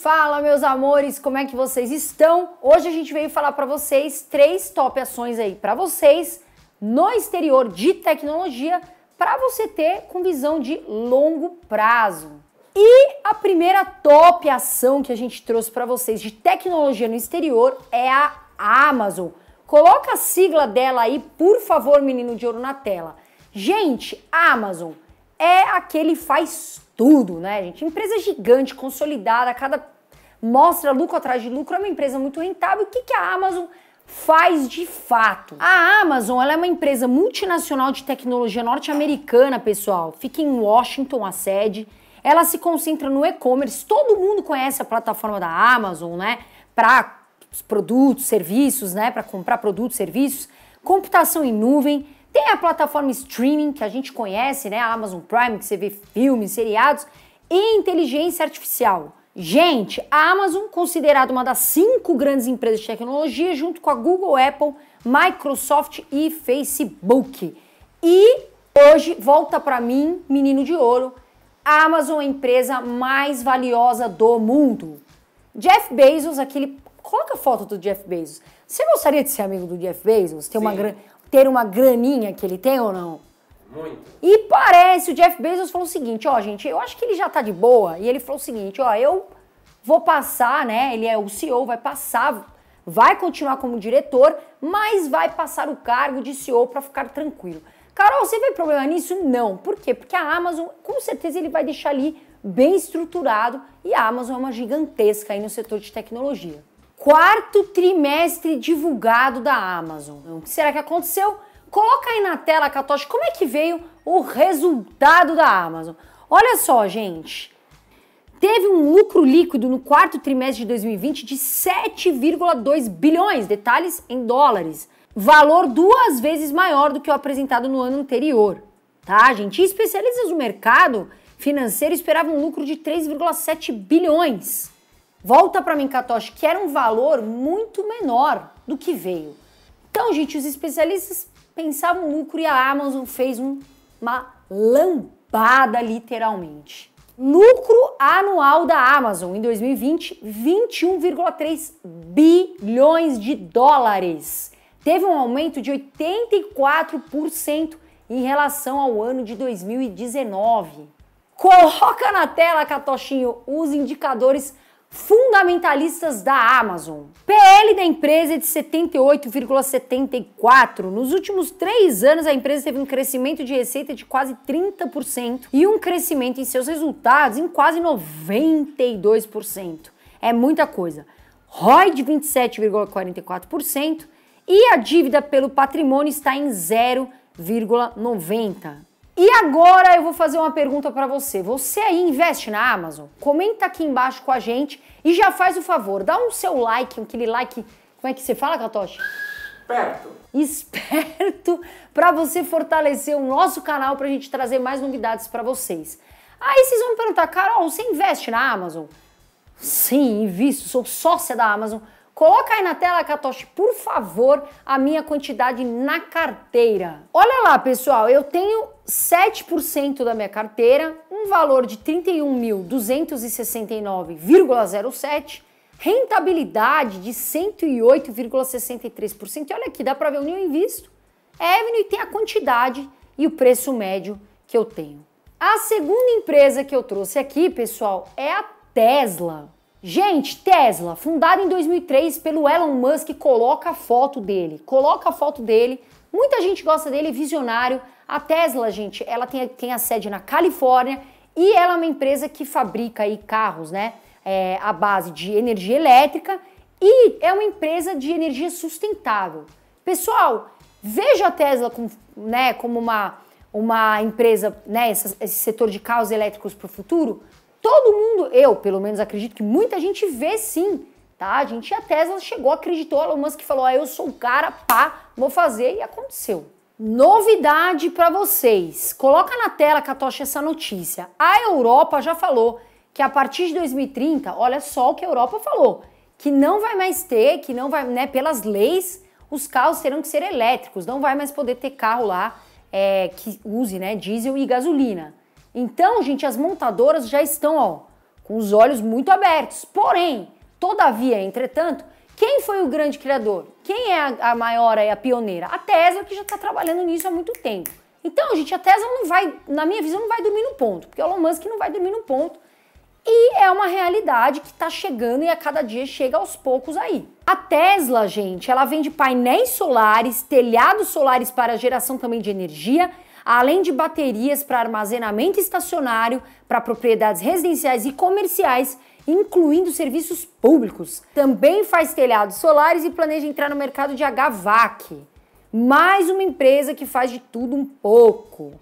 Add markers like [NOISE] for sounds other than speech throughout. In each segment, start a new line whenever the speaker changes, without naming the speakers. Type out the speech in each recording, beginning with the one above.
Fala, meus amores, como é que vocês estão? Hoje a gente veio falar para vocês três top ações aí para vocês no exterior de tecnologia para você ter com visão de longo prazo. E a primeira top ação que a gente trouxe para vocês de tecnologia no exterior é a Amazon. Coloca a sigla dela aí, por favor, menino de ouro na tela. Gente, Amazon é aquele faz tudo, né, gente? Empresa gigante, consolidada, cada mostra lucro atrás de lucro, é uma empresa muito rentável. O que, que a Amazon faz de fato? A Amazon ela é uma empresa multinacional de tecnologia norte-americana, pessoal. Fica em Washington, a sede. Ela se concentra no e-commerce. Todo mundo conhece a plataforma da Amazon, né? Para produtos, serviços, né? Para comprar produtos, serviços. Computação em nuvem tem a plataforma streaming que a gente conhece, né? A Amazon Prime, que você vê filmes, seriados, e inteligência artificial. Gente, a Amazon, considerada uma das cinco grandes empresas de tecnologia, junto com a Google, Apple, Microsoft e Facebook. E hoje volta para mim, menino de ouro, a Amazon é a empresa mais valiosa do mundo. Jeff Bezos, aquele coloca a foto do Jeff Bezos. Você gostaria de ser amigo do Jeff Bezos? Ter uma, grande ter uma graninha que ele tem ou não? Muito. E parece, o Jeff Bezos falou o seguinte, ó, gente, eu acho que ele já tá de boa. E ele falou o seguinte, ó, eu vou passar, né? Ele é o CEO, vai passar, vai continuar como diretor, mas vai passar o cargo de CEO para ficar tranquilo. Carol, você vê problema nisso? Não. Por quê? Porque a Amazon, com certeza, ele vai deixar ali bem estruturado e a Amazon é uma gigantesca aí no setor de tecnologia quarto trimestre divulgado da Amazon. Então, o que será que aconteceu? Coloca aí na tela, Catoche, como é que veio o resultado da Amazon. Olha só, gente. Teve um lucro líquido no quarto trimestre de 2020 de 7,2 bilhões, detalhes em dólares. Valor duas vezes maior do que o apresentado no ano anterior. Tá, gente? E especialistas do mercado financeiro esperavam um lucro de 3,7 bilhões. Volta para mim, Katoshi, que era um valor muito menor do que veio. Então, gente, os especialistas pensavam no lucro e a Amazon fez uma lambada, literalmente. Lucro anual da Amazon em 2020, 21,3 bilhões de dólares. Teve um aumento de 84% em relação ao ano de 2019. Coloca na tela, Catochinho, os indicadores fundamentalistas da Amazon. PL da empresa é de 78,74. Nos últimos três anos, a empresa teve um crescimento de receita de quase 30% e um crescimento em seus resultados em quase 92%. É muita coisa. ROI de 27,44% e a dívida pelo patrimônio está em 0,90%. E agora eu vou fazer uma pergunta para você. Você aí investe na Amazon? Comenta aqui embaixo com a gente e já faz o favor, dá um seu like, aquele like, como é que você fala, Katoshi? Esperto. Esperto para você fortalecer o nosso canal para a gente trazer mais novidades para vocês. Aí vocês vão me perguntar, Carol, você investe na Amazon? Sim, invisto, sou sócia da Amazon Coloca aí na tela, Katoshi, por favor, a minha quantidade na carteira. Olha lá, pessoal, eu tenho 7% da minha carteira, um valor de 31.269,07 rentabilidade de 108,63%. E olha aqui, dá para ver o eu invisto. É Avenue tem a quantidade e o preço médio que eu tenho. A segunda empresa que eu trouxe aqui, pessoal, é a Tesla. Gente, Tesla, fundada em 2003 pelo Elon Musk, coloca a foto dele. Coloca a foto dele. Muita gente gosta dele, é visionário. A Tesla, gente, ela tem, tem a sede na Califórnia e ela é uma empresa que fabrica aí carros, né? É, à base de energia elétrica e é uma empresa de energia sustentável. Pessoal, veja a Tesla com, né, como uma, uma empresa, né, esse, esse setor de carros elétricos para o futuro, Todo mundo, eu pelo menos acredito que muita gente vê sim, tá? A gente, a Tesla chegou, acreditou, Elon Musk falou, ah, eu sou o cara, pá, vou fazer e aconteceu. Novidade para vocês. Coloca na tela, Catocha, essa notícia. A Europa já falou que a partir de 2030, olha só o que a Europa falou, que não vai mais ter, que não vai, né, pelas leis, os carros terão que ser elétricos, não vai mais poder ter carro lá é, que use, né, diesel e gasolina. Então, gente, as montadoras já estão ó, com os olhos muito abertos. Porém, todavia, entretanto, quem foi o grande criador? Quem é a, a maior e a pioneira? A Tesla, que já está trabalhando nisso há muito tempo. Então, gente, a Tesla não vai, na minha visão, não vai dormir no ponto, porque o Elon Musk não vai dormir no ponto. E é uma realidade que está chegando e a cada dia chega aos poucos aí. A Tesla, gente, ela vende painéis solares, telhados solares para geração também de energia, além de baterias para armazenamento estacionário para propriedades residenciais e comerciais, incluindo serviços públicos. Também faz telhados solares e planeja entrar no mercado de HVAC. Mais uma empresa que faz de tudo um pouco.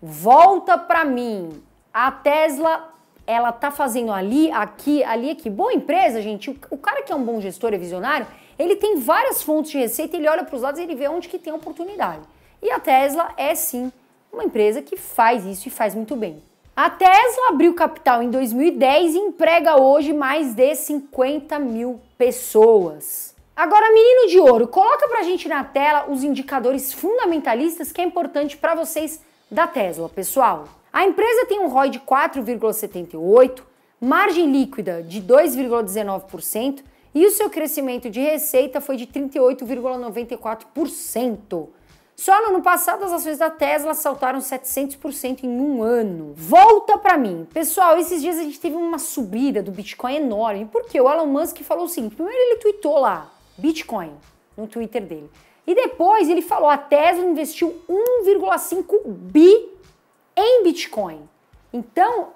Volta para mim. A Tesla, ela tá fazendo ali, aqui, ali, aqui. É boa empresa, gente. O, cara que é um bom gestor e é visionário, ele tem várias fontes de receita, ele olha para os lados e ele vê onde que tem oportunidade. E a Tesla é sim uma empresa que faz isso e faz muito bem. A Tesla abriu capital em 2010 e emprega hoje mais de 50 mil pessoas. Agora, menino de ouro, coloca pra gente na tela os indicadores fundamentalistas que é importante para vocês da Tesla, pessoal. A empresa tem um ROI de 4,78, margem líquida de 2,19% e o seu crescimento de receita foi de 38,94%. Só no ano passado as ações da Tesla saltaram 700% em um ano. Volta para mim. Pessoal, esses dias a gente teve uma subida do Bitcoin enorme, porque o Elon Musk falou o seguinte, primeiro ele tweetou lá, Bitcoin, no Twitter dele. E depois ele falou, a Tesla investiu 1,5 bi em Bitcoin. Então,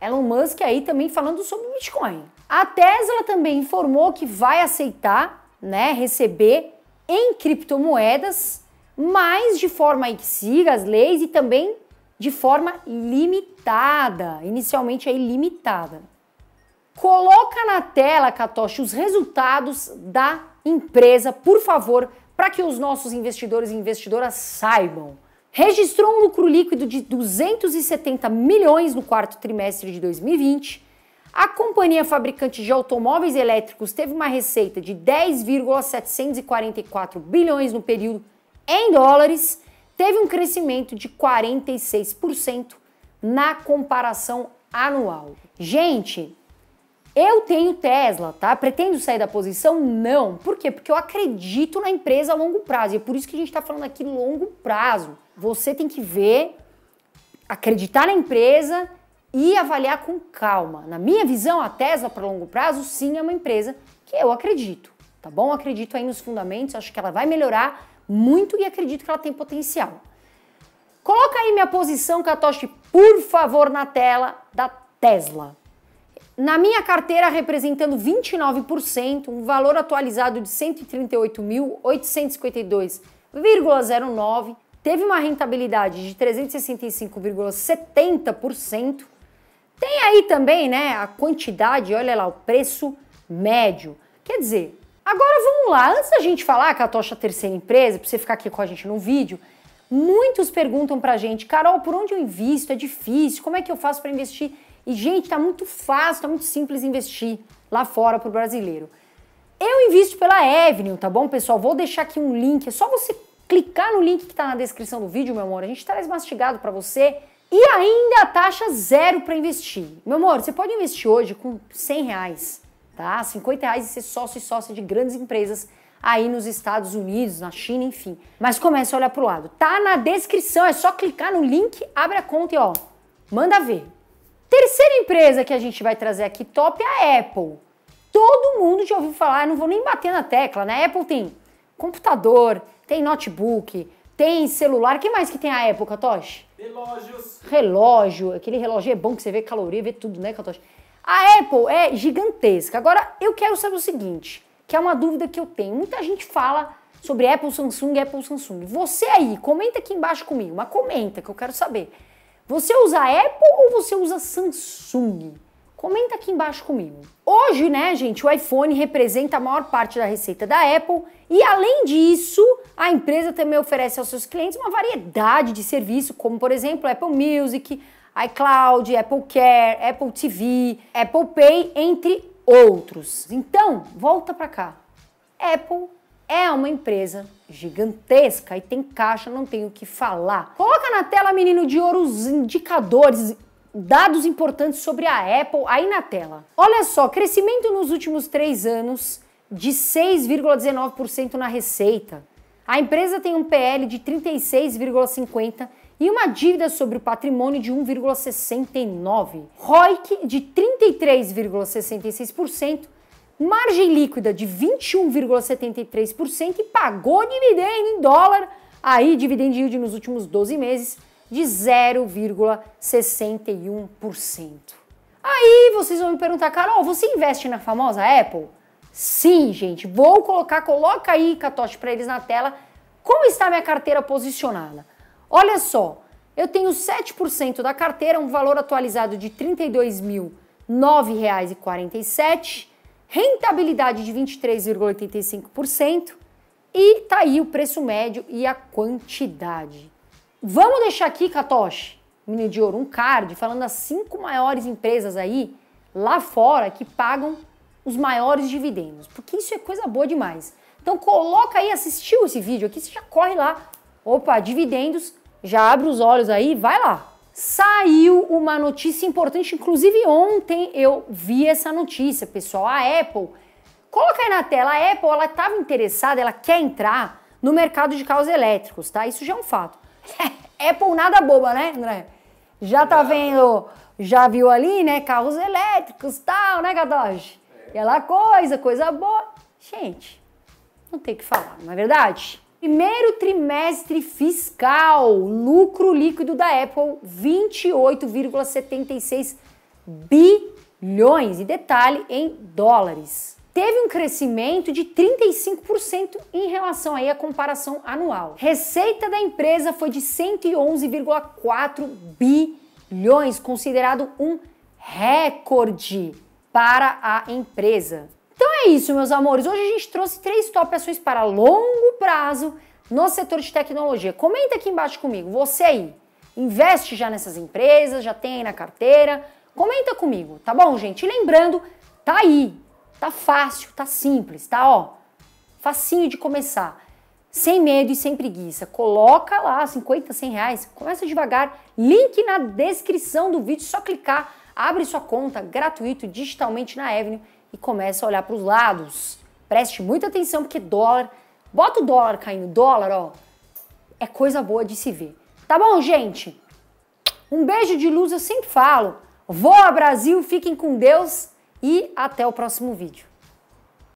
Elon Musk aí também falando sobre Bitcoin. A Tesla também informou que vai aceitar, né, receber em criptomoedas mas de forma que siga as leis e também de forma limitada, inicialmente aí limitada. Coloca na tela, Katoshi, os resultados da empresa, por favor, para que os nossos investidores e investidoras saibam. Registrou um lucro líquido de 270 milhões no quarto trimestre de 2020. A companhia fabricante de automóveis elétricos teve uma receita de 10,744 bilhões no período em dólares teve um crescimento de 46% na comparação anual. Gente, eu tenho Tesla, tá? Pretendo sair da posição? Não. Por quê? Porque eu acredito na empresa a longo prazo. E é por isso que a gente está falando aqui longo prazo. Você tem que ver, acreditar na empresa e avaliar com calma. Na minha visão, a Tesla para longo prazo sim é uma empresa que eu acredito, tá bom? Acredito aí nos fundamentos, acho que ela vai melhorar muito e acredito que ela tem potencial. Coloca aí minha posição, Katoshi, por favor, na tela da Tesla. Na minha carteira, representando 29%, um valor atualizado de 138.852,09, teve uma rentabilidade de 365,70%. Tem aí também, né, a quantidade, olha lá, o preço médio. Quer dizer, Agora vamos lá, antes da gente falar que a Tocha Terceira Empresa, para você ficar aqui com a gente no vídeo, muitos perguntam pra gente, Carol, por onde eu invisto? É difícil, como é que eu faço para investir? E, gente, tá muito fácil, tá muito simples investir lá fora pro brasileiro. Eu invisto pela Avenue, tá bom, pessoal? Vou deixar aqui um link, é só você clicar no link que tá na descrição do vídeo, meu amor. A gente traz mastigado para você. E ainda a taxa zero para investir. Meu amor, você pode investir hoje com 100 reais tá? 50 reais e ser sócio e sócia de grandes empresas aí nos Estados Unidos, na China, enfim. Mas começa a olhar pro lado. Tá na descrição, é só clicar no link, abre a conta e ó, manda ver. Terceira empresa que a gente vai trazer aqui top é a Apple. Todo mundo já ouviu falar, não vou nem bater na tecla, né? A Apple tem computador, tem notebook, tem celular. que mais que tem a Apple, Katoshi? Relógios. Relógio. Aquele relógio é bom que você vê caloria, vê tudo, né, Katoshi? A Apple é gigantesca. Agora, eu quero saber o seguinte, que é uma dúvida que eu tenho. Muita gente fala sobre Apple, Samsung, Apple, Samsung. Você aí, comenta aqui embaixo comigo, mas comenta que eu quero saber. Você usa Apple ou você usa Samsung? Comenta aqui embaixo comigo. Hoje, né, gente, o iPhone representa a maior parte da receita da Apple e, além disso, a empresa também oferece aos seus clientes uma variedade de serviços, como, por exemplo, Apple Music, iCloud, Apple Care, Apple TV, Apple Pay, entre outros. Então, volta para cá. Apple é uma empresa gigantesca e tem caixa, não tenho o que falar. Coloca na tela, menino de ouro, os indicadores dados importantes sobre a Apple aí na tela. Olha só, crescimento nos últimos três anos de 6,19% na receita. A empresa tem um PL de 36,50 e uma dívida sobre o patrimônio de 1,69. ROIC de 33,66%, margem líquida de 21,73% e pagou dividendo em dólar, aí dividend yield nos últimos 12 meses de 0,61%. Aí vocês vão me perguntar, Carol, você investe na famosa Apple? Sim, gente, vou colocar, coloca aí, Catote, para eles na tela, como está minha carteira posicionada. Olha só, eu tenho 7% da carteira, um valor atualizado de R$ 32.009,47, rentabilidade de 23,85% e tá aí o preço médio e a quantidade. Vamos deixar aqui, Katoshi, Mini de Ouro, um card falando as cinco maiores empresas aí lá fora que pagam os maiores dividendos, porque isso é coisa boa demais. Então coloca aí, assistiu esse vídeo aqui, você já corre lá, opa, dividendos, já abre os olhos aí, vai lá. Saiu uma notícia importante, inclusive ontem eu vi essa notícia, pessoal. A Apple, coloca aí na tela, a Apple ela estava interessada, ela quer entrar no mercado de carros elétricos, tá? Isso já é um fato. [LAUGHS] Apple nada boba, né, André? Já tá vendo, já viu ali, né, carros elétricos, tal, né, Gadoge? É. Aquela coisa, coisa boa. Gente, não tem o que falar, não é verdade? Primeiro trimestre fiscal, lucro líquido da Apple 28,76 bilhões e detalhe em dólares. Teve um crescimento de 35% em relação aí à comparação anual. Receita da empresa foi de 111,4 bilhões, considerado um recorde para a empresa. Então é isso, meus amores. Hoje a gente trouxe três top ações para longo prazo no setor de tecnologia. Comenta aqui embaixo comigo, você aí, investe já nessas empresas, já tem aí na carteira? Comenta comigo, tá bom, gente? E lembrando, tá aí, tá fácil, tá simples, tá ó, facinho de começar. Sem medo e sem preguiça. Coloca lá 50, 100 reais, começa devagar. Link na descrição do vídeo, só clicar, abre sua conta gratuito digitalmente na Avenue e começa a olhar para os lados. Preste muita atenção porque dólar Bota o dólar caindo. Dólar, ó, é coisa boa de se ver. Tá bom, gente? Um beijo de luz, eu sempre falo. Voa Brasil, fiquem com Deus e até o próximo vídeo.